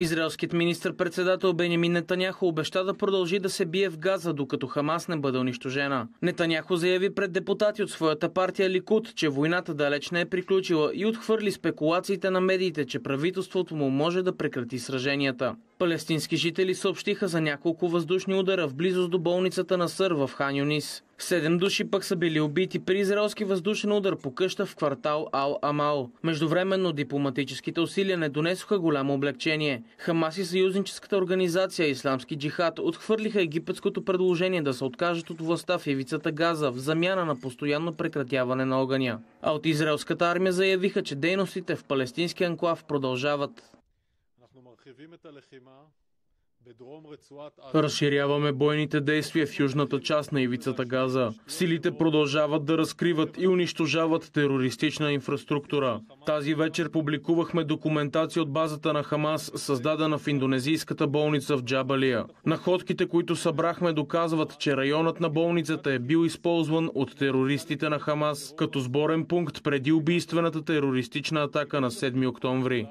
Израелският министр-председател Бенемин Нетаняхо обеща да продължи да се бие в Газа, докато Хамас не бъде унищожена. Нетаняхо заяви пред депутати от своята партия Ликут, че войната далеч не е приключила и отхвърли спекулациите на медиите, че правителството му може да прекрати сраженията. Палестински жители съобщиха за няколко въздушни удара в близост до болницата на Сър в Ханюнис. Седем души пък са били убити при израелски въздушен удар по къща в квартал Ал Амал. Междувременно дипломатическите усилия не донесоха голямо облегчение. Хамас и съюзническата организация Исламски джихад отхвърлиха египетското предложение да се откажат от властта в ивицата Газа в замяна на постоянно прекратяване на огъня. А от израелската армия заявиха, че дейностите в палестински анклав продължават. Разширяваме бойните действия в южната част на ивицата Газа. Силите продължават да разкриват и унищожават терористична инфраструктура. Тази вечер публикувахме документация от базата на Хамас, създадена в индонезийската болница в Джабалия. Находките, които събрахме, доказват, че районът на болницата е бил използван от терористите на Хамас като сборен пункт преди убийствената терористична атака на 7 октомври.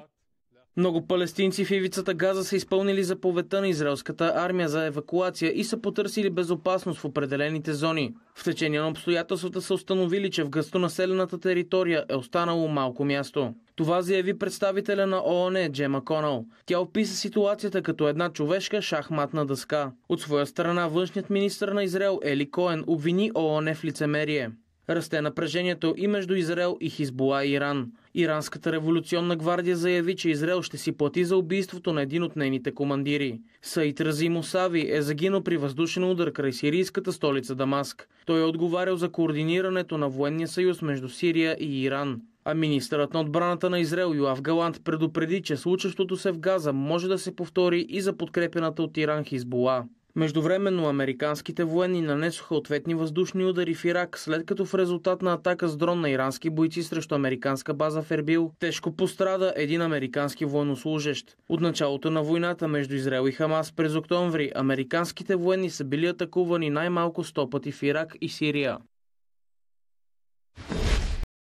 Много палестинци в ивицата Газа са изпълнили заповедта на израелската армия за евакуация и са потърсили безопасност в определените зони. В течение на обстоятелствата са установили, че в гъстонаселената територия е останало малко място. Това заяви представителя на ООН Джема Конал. Тя описа ситуацията като една човешка шахматна дъска. От своя страна външният министр на Израел Ели Коен обвини ООН в лицемерие. Расте напрежението и между Израел и Хизбола и Иран. Иранската революционна гвардия заяви, че Израел ще си плати за убийството на един от нейните командири. Саид Рази Мусави е загинал при въздушен удар край сирийската столица Дамаск. Той е отговарял за координирането на военния съюз между Сирия и Иран. А министърът на отбраната на Израел Юав Галант предупреди, че случващото се в Газа може да се повтори и за подкрепената от Иран Хизбола. Междувременно американските военни нанесоха ответни въздушни удари в Ирак, след като в резултат на атака с дрон на ирански бойци срещу американска база в Ербил тежко пострада един американски военнослужащ. От началото на войната между Израел и Хамас през октомври американските военни са били атакувани най-малко 100 пъти в Ирак и Сирия.